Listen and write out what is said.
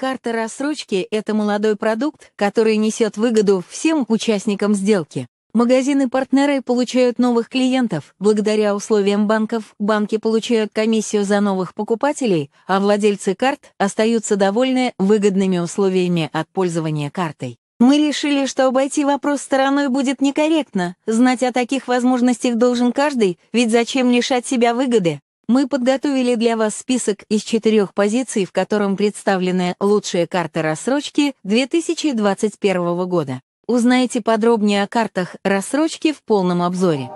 Карта рассрочки — это молодой продукт, который несет выгоду всем участникам сделки. Магазины-партнеры получают новых клиентов. Благодаря условиям банков банки получают комиссию за новых покупателей, а владельцы карт остаются довольны выгодными условиями от пользования картой. Мы решили, что обойти вопрос стороной будет некорректно. Знать о таких возможностях должен каждый, ведь зачем лишать себя выгоды? Мы подготовили для вас список из четырех позиций, в котором представлены лучшие карты рассрочки 2021 года. Узнайте подробнее о картах рассрочки в полном обзоре.